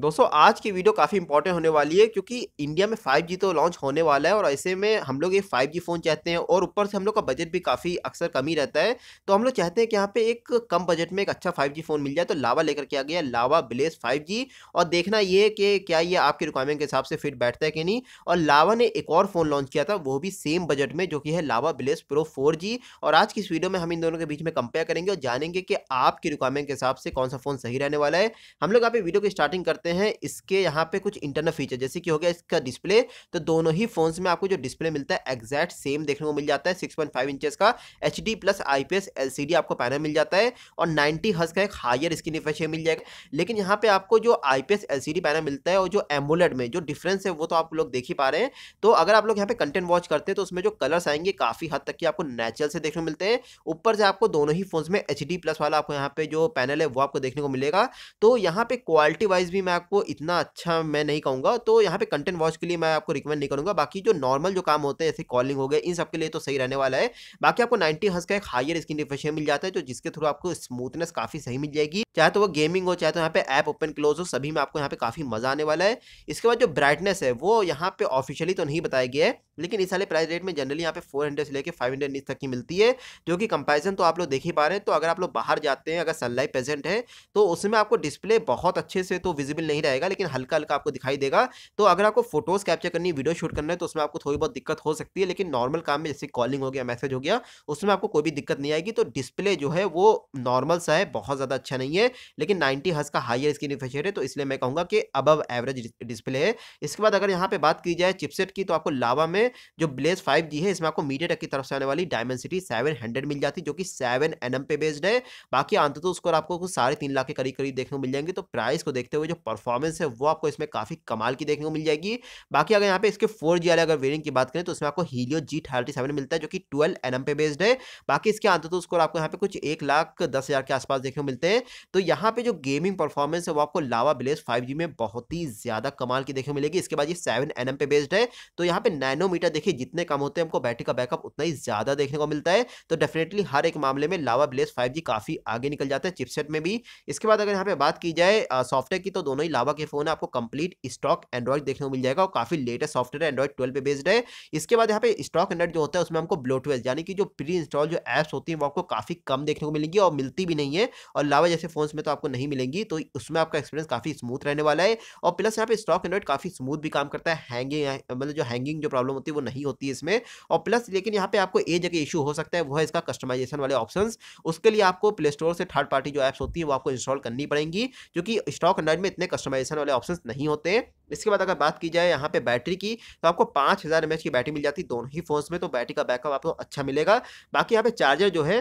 दोस्तों आज की वीडियो काफ़ी इंपॉर्टेंट होने वाली है क्योंकि इंडिया में 5G तो लॉन्च होने वाला है और ऐसे में हम लोग ये 5G फ़ोन चाहते हैं और ऊपर से हम लोग का बजट भी काफ़ी अक्सर कम ही रहता है तो हम लोग चाहते हैं कि यहाँ पे एक कम बजट में एक अच्छा 5G फ़ोन मिल जाए तो लावा लेकर के आ गया लावा ब्लेस फाइव और देखना ये कि क्या ये आपकी रिक्वायरमेंट के हिसाब से फिट बैठता है कि नहीं और लावा ने एक और फ़ोन लॉन्च किया था वो भी सेम बजट में जो कि है लावा ब्लेस प्रो फोर और आज की इस वीडियो में हम इन दोनों के बीच में कंपेयर करेंगे और जानेंगे कि आपकी रिक्वायरमेंट के हिसाब से कौन सा फ़ोन सही रहने वाला है हम लोग आप वीडियो की स्टार्टिंग करते हैं सकते हैं इसके यहाँ पे कुछ इंटरनल फीचर जैसे कि हो गया इसका डिस्प्ले तो दोनों ही फोन्स में आपको जो डिस्प्ले मिलता है एग्जैक्ट सेम देखने को मिल जाता है 6.5 पॉइंट फाइव इंचेस का H D plus I P S L C D आपको पैनल मिल जाता है और नाइन्टी हज का एक हायर स्क्रीन रिफ्रेश मिल जाएगा लेकिन यहाँ पर आपको जो I P S L C D panel मिलता है और जो एमोलेड में जो डिफरेंस है वो तो आप लोग देख ही पा रहे हैं तो अगर आप लोग यहाँ पे कंटेंट वॉच करते हैं तो उसमें जो कलर्स आएंगे काफ़ी हद तक कि आपको नेचुरल से देखने को मिलते हैं ऊपर से आपको दोनों ही फोन्स में एच प्लस वाला आपको यहाँ पे जो पैनल है वो आपको देखने को मिलेगा तो यहाँ पे क्वालिटी वाइज भी मैं आपको इतना अच्छा मैं नहीं कहूँगा तो यहाँ पे कंटेंट वॉच के लिए मैं आपको रिकमेंड नहीं करूँगा बाकी जो नॉर्मल जो काम होते हैं जैसे कॉलिंग हो गए इन सब के लिए तो सही रहने वाला है बाकी आपको नाइनटी हर्स का एक हायर स्क्रीन रिफ्रेश मिल जाता है जो जिसके थ्रू आपको स्मूथनेस काफ़ी सही मिल जाएगी चाहे तो वो गेमिंग हो चाहे तो यहाँ पे ऐप ओपन क्लोज हो सभी में आपको यहाँ पे काफ़ी मज़ा आने वाला है इसके बाद जो ब्राइटनेस है वो यहाँ पे ऑफिशियली तो नहीं बताया गया है लेकिन इस वाले प्राइस रेट में जनरली यहाँ पे फोर से लेकर फाइव हंड्रेड तक की मिलती है जो कि कंपेरिजन तो आप लोग देख ही पा रहे हैं तो अगर आप लोग बाहर जाते हैं अगर सनलाइट प्रेजेंट है तो उसमें आपको डिस्प्ले बहुत अच्छे से तो विजिबल अवेलेबल नहीं रहेगा लेकिन हल्का हल्का आपको दिखाई देगा तो अगर आपको फोटोज़ कैप्चर करनी वीडियो शूट करना है तो उसमें आपको थोड़ी बहुत दिक्कत हो सकती है लेकिन नॉर्मल काम में जैसे कॉलिंग हो गया मैसेज हो गया उसमें आपको कोई भी दिक्कत नहीं आएगी तो डिस्प्ले जो है वो नॉर्मल सा है बहुत ज़्यादा अच्छा नहीं है लेकिन नाइनटी हज का हाइयर स्क्रीन रिफ्रेशर है तो इसलिए मैं कहूँगा कि अबव एवरेज डिस्प्ले है इसके बाद अगर यहाँ पे बात की जाए चिपसेट की तो आपको लावा में जो ब्लेज फाइव जी है इसमें आपको मीडिया की तरफ से आने वाली डायमेंसिटी सेवन हंड्रेड मिल जाती है जो कि सेवन एन पे बेस्ड है बाकी अंत तो स्कोर आपको साढ़े तीन लाख के करीब करीब देखने को मिल जाएंगे तो प्राइस को देखते हुए जो परफॉर्मेंस है वो आपको इसमें काफ़ी कमाल की देखने को मिल जाएगी बाकी अगर यहाँ पे इसके फोर जी अगर वेरियंट की बात करें तो इसमें आपको हीलियो जी थर्टी सेवन मिलता है जो कि ट्वेल्व एन पे बेस्ड है बाकी इसके आंतर तो स्कोर आपको यहाँ पे कुछ एक लाख दस हज़ार के आसपास देखने को मिलते हैं तो यहाँ पे जो गेमिंग परफॉर्मेंस है वो आपको लावा ब्लेस फाइव में बहुत ही ज़्यादा कमाल की देखने को मिलेगी इसके बाद ये सेवन एन पे बेस्ड है तो यहाँ पे नैनोमीटर देखिए जितने कम होते हैं हमको बैटरी का बैकअप उतना ही ज़्यादा देखने को मिलता है तो डेफिनेटली हर एक मामले में लावा ब्लेस फाइव काफ़ी आगे निकल जाता है चिपसेट में भी इसके बाद अगर यहाँ पे बात की जाए सॉफ्टवेयर की तो दोनों दोनों ही लावा के फोन है आपको कंप्लीट स्टॉक एंड्रॉइड देखने को मिल जाएगा और काफी लेटेस्ट सॉफ्टवेयर एंड्रॉइड ट्वेल्व पे बेस्ड है इसके बाद यहाँ पे स्टॉक एंड्रॉइड जो होता है उसमें हमको ब्लोटवेज यानी कि जो प्री इंस्टॉल जो एप्स होती है वो आपको काफी कम देखने को मिलेंगी और मिलती भी नहीं है और लावा जैसे फोन में तो आपको नहीं मिलेंगी तो उसमें आपका एक्सपीरियंस काफी स्मूथ रहने वाला है और प्लस यहाँ पे स्टॉक एंड्रॉइड काफी स्मूथ भी काम करता है हैंगिंग मतलब जो हैंगिंग जो प्रॉब्लम होती है वो नहीं होती है इसमें और प्लस लेकिन यहाँ पे आपको एक जगह इशू हो सकता है वो है इसका कस्टमाइजेशन वाले ऑप्शन उसके लिए आपको प्ले स्टोर से थर्ड पार्टी जो एप्स होती है वो आपको इंस्टॉल करनी पड़ेंगी क्योंकि स्टॉक एंड्रॉइड में इतने कस्टमाइजेशन वाले ऑप्शन नहीं होते हैं इसके बाद अगर बात की जाए यहाँ पे बैटरी की तो आपको पाँच हज़ार की बैटरी मिल जाती है दोनों ही फोन्स में तो बैटरी का बैकअप आपको अच्छा मिलेगा बाकी यहाँ पे चार्जर जो है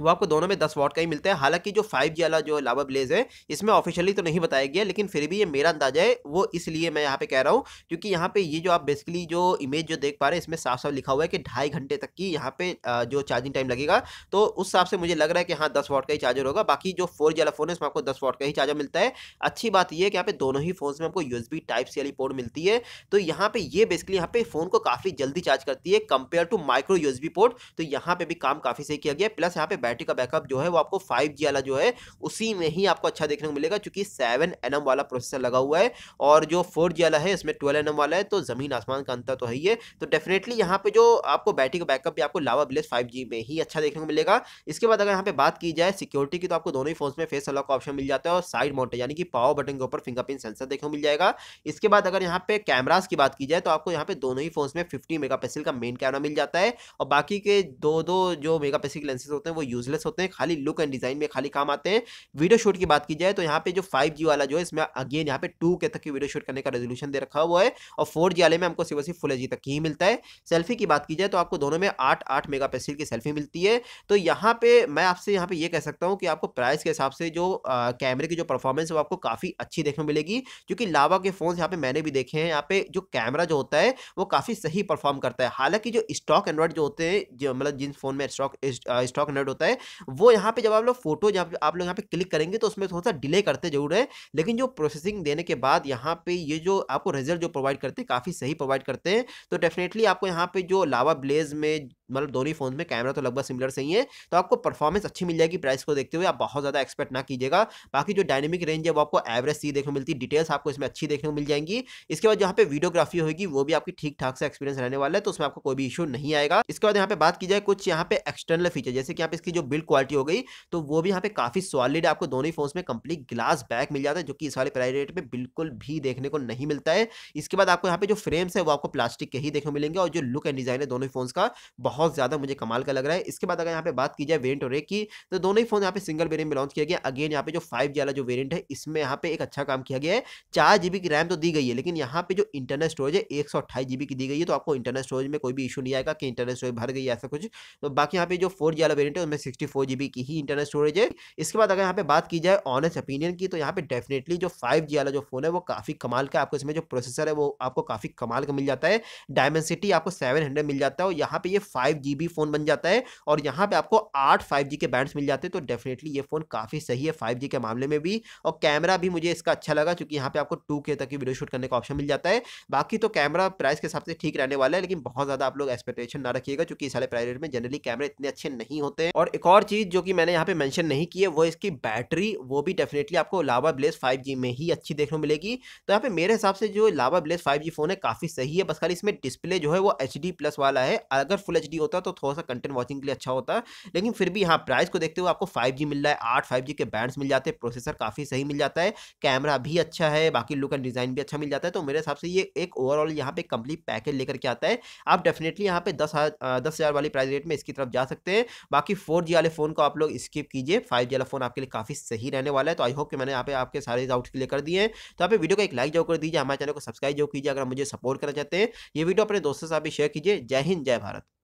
वो आपको दोनों में दस वॉट का ही मिलता है हालांकि जो फाइव जी वाला जो लावा ब्लेज है इसमें ऑफिशियली तो नहीं बताया गया लेकिन फिर भी ये मेरा अंदाजा है वो इसलिए मैं यहाँ पे कह रहा हूँ क्योंकि यहाँ पे ये जो आप बेसिकली जो इमेज जो देख पा रहे हैं इसमें साफ साफ लिखा हुआ है कि ढाई घंटे तक की यहाँ पे जो चार्जिंग टाइम लगेगा तो उस हिसाब से मुझे लग रहा है कि हाँ दस वॉट का ही चार्जर होगा बाकी जो फोर जी वाला फोन है उसमें आपको दस वॉट का ही चार्जर मिलता है अच्छी बात यह है कि यहाँ पे दोनों ही फोन में आपको यूज टाइप सी वाली पोर्ट मिलती है तो यहाँ पे ये बेसिकली यहाँ पे फोन को काफी जल्दी चार्ज करती है compare to micro USB port तो यहाँ पे भी काम काफी सही किया गया प्लस यहाँ पे बैटरी का बैकअप जो है वो आपको फाइव वाला जो है उसी में ही आपको अच्छा देखने को मिलेगा क्योंकि सेवन एनम वाला प्रोसेसर लगा हुआ है और जो फोर वाला है इसमें ट्वेल्व एनम वाला है तो ज़मीन आसमान का अंतर तो है ही है तो डेफिनेटली यहाँ पे जो आपको बैटरी का बैकअप भी आपको लावा ब्लेस फाइव में ही अच्छा देखने को मिलेगा इसके बाद अगर यहाँ पे बात की जाए सिक्योरिटी की तो आपको दोनों ही फोन में फेस अलॉक का ऑप्शन मिल जाता है और साइड माउंट यानी कि पावर बटन के ऊपर फिंगरप्रिंट सेंसर देखने को मिल जाएगा इसके बाद अगर यहाँ पे कैमराज की बात की जाए तो आपको यहाँ पे दोनों ही फोन में फिफ्टी मेगा का मेन कैमरा मिल जाता है और बाकी के दो दो जो मेगा की लेंसेज होते हैं वो यूजलेस होते हैं खाली लुक एंड डिजाइन में खाली काम आते हैं वीडियो शूट की बात की जाए तो यहाँ पे जो फाइव वाला जो है इसमें अगेन यहाँ पे टू के तक की वीडियो शूट करने का रेजोल्यूशन दे रखा हुआ है और फोर वाले में हमको सिर्फ सिर्फ फुल एच तक ही मिलता है सेल्फी की बात की जाए तो आपको दोनों में आठ आठ मेगा की सेल्फी मिलती है तो यहाँ पे मैं आपसे यहाँ पे ये कह सकता हूँ कि आपको प्राइस के हिसाब से जो कैमरे की जो परफॉर्मेंस है वो आपको काफ़ी अच्छी देखने मिलेगी क्योंकि लावा के फ़ोन यहाँ पे मैंने भी देखे हैं यहाँ पे जो कैमरा जो होता है वो काफ़ी सही परफॉर्म करता है हालांकि जो स्टॉक एंड्रॉइड जो होते हैं मतलब जिन फ़ोन में स्टॉक स्टॉक एंड्रॉइड होता है है वो यहाँ पे जब आप लोग फोटो जब आप लोग यहाँ पे क्लिक करेंगे तो उसमें थोड़ा सा डिले करते जरूर है लेकिन जो प्रोसेसिंग देने के बाद यहाँ पे ये जो आपको रिजल्ट जो प्रोवाइड करते हैं काफ़ी सही प्रोवाइड करते हैं तो डेफिनेटली आपको यहाँ पे जो लावा ब्लेज में मतलब दोनों फोन में कैमरा तो लगभग सिमिलर सही है तो आपको परफॉर्मेंस अच्छी मिल जाएगी प्राइस को देखते हुए आप बहुत ज़्यादा एक्सपेक्ट ना कीजिएगा बाकी जो डायनेमिक रेंज है वो आपको एवरेज सी देखने मिलती है डिटेल्स आपको इसमें अच्छी देखने को मिल जाएंगी इसके बाद जहाँ पे वीडियोग्राफी होगी वो भी आपकी ठीक ठाक से एक्सपीरियंस रहने वाला है तो उसमें आपको कोई भी इशू नहीं आएगा इसके बाद यहाँ पे बात की जाए कुछ यहाँ पे एक्सटर्नल फीचर जैसे कि आप इसकी इसकी जो बिल्ड क्वालिटी हो गई तो वो भी यहाँ पे काफ़ी सॉलिड है आपको दोनों ही फोन्स में कंप्लीट ग्लास बैक मिल जाता है जो कि इस वाले प्राइस रेट में बिल्कुल भी देखने को नहीं मिलता है इसके बाद आपको यहाँ पे जो फ्रेम्स है वो आपको प्लास्टिक के ही देखने मिलेंगे और जो लुक एंड डिज़ाइन है दोनों ही फोन्स का बहुत ज़्यादा मुझे कमाल का लग रहा है इसके बाद अगर यहाँ पे बात की जाए वेरियंट और रेक की तो दोनों ही फोन यहाँ पे सिंगल वेरियंट में लॉन्च किया गया अगेन यहाँ पे जो फाइव वाला जो वेरियंट है इसमें यहाँ पे एक अच्छा काम किया गया है चार जीबी की रैम तो दी गई है लेकिन यहाँ पे जो इंटरनल स्टोरेज है एक की दी गई है तो आपको इंटरनल स्टोरेज में कोई भी इशू नहीं आएगा कि इंटरनल स्टोरेज भर गई ऐसा कुछ तो बाकी यहाँ पे जो फोर वाला वेरियंट है उसमें में सिक्सटी फोर जीबी की ही इंटरनल स्टोरेज है इसके बाद अगर यहाँ पे बात की जाए ऑनेस्ट ओपिनियन की तो यहाँ पे डेफिनेटली जो फाइव जी वाला जो फोन है वो काफ़ी कमाल का आपको इसमें जो प्रोसेसर है वो आपको काफ़ी कमाल का मिल जाता है डायमेंसिटी आपको सेवन हंड्रेड मिल जाता है और यहाँ पे ये फाइव जी बी फ़ोन बन जाता है और यहाँ पे आपको आठ फाइव जी के बैंड मिल जाते हैं तो डेफिनेटली ये फ़ोन काफ़ी सही है फाइव जी के मामले में भी और कैमरा भी मुझे इसका अच्छा लगा क्योंकि यहाँ पे आपको टू के तक की वीडियो शूट करने का ऑप्शन मिल जाता है बाकी तो कैमरा प्राइस के हिसाब से ठीक रहने वाला है लेकिन बहुत ज़्यादा आप लोग एक्सपेक्टेशन ना रखिएगा क्योंकि इस वाले प्राइवेट में जनरली कैमरे इतने अच्छे नहीं होते और और एक और चीज़ जो कि मैंने यहाँ पे मेंशन नहीं की है वो इसकी बैटरी वो भी डेफिनेटली आपको लावा ब्लेस 5G में ही अच्छी देखने को मिलेगी तो यहाँ पे मेरे हिसाब से जो लावा ब्लेस 5G फ़ोन है काफ़ी सही है बस खाली इसमें डिस्प्ले जो है वो एच प्लस वाला है अगर फुल एच होता तो थोड़ा सा कंटेंट वॉचिंग के लिए अच्छा होता लेकिन फिर भी यहाँ प्राइस को देखते हुए आपको फाइव मिल रहा है आठ फाइव के बैंड्स मिल जाते हैं प्रोसेसर काफ़ी सही मिल जाता है कैमरा भी अच्छा है बाकी लुक एंड डिज़ाइन भी अच्छा मिल जाता है तो मेरे हिसाब से ये एक ओवरऑल यहाँ पे कंप्लीट पैकेज लेकर के आता है आप डेफिनेटली यहाँ पे दस हज़ार वाली प्राइस रेट में इसकी तरफ जा सकते हैं बाकी फोन फोर जी वाले फ़ोन को आप लोग स्किप कीजिए फाइव जी वाला फ़ोन आपके लिए काफ़ी सही रहने वाला है तो आई होप कि मैंने यहाँ पे आपके सारे डाउट क्लियर कर दिए हैं तो आप वीडियो को एक लाइक जरूर कर दीजिए हमारे चैनल को सब्सक्राइब जरूर कीजिए अगर मुझे सपोर्ट करना चाहते हैं ये वीडियो अपने दोस्तों से आप शेयर कीजिए जय हिंद जय भारत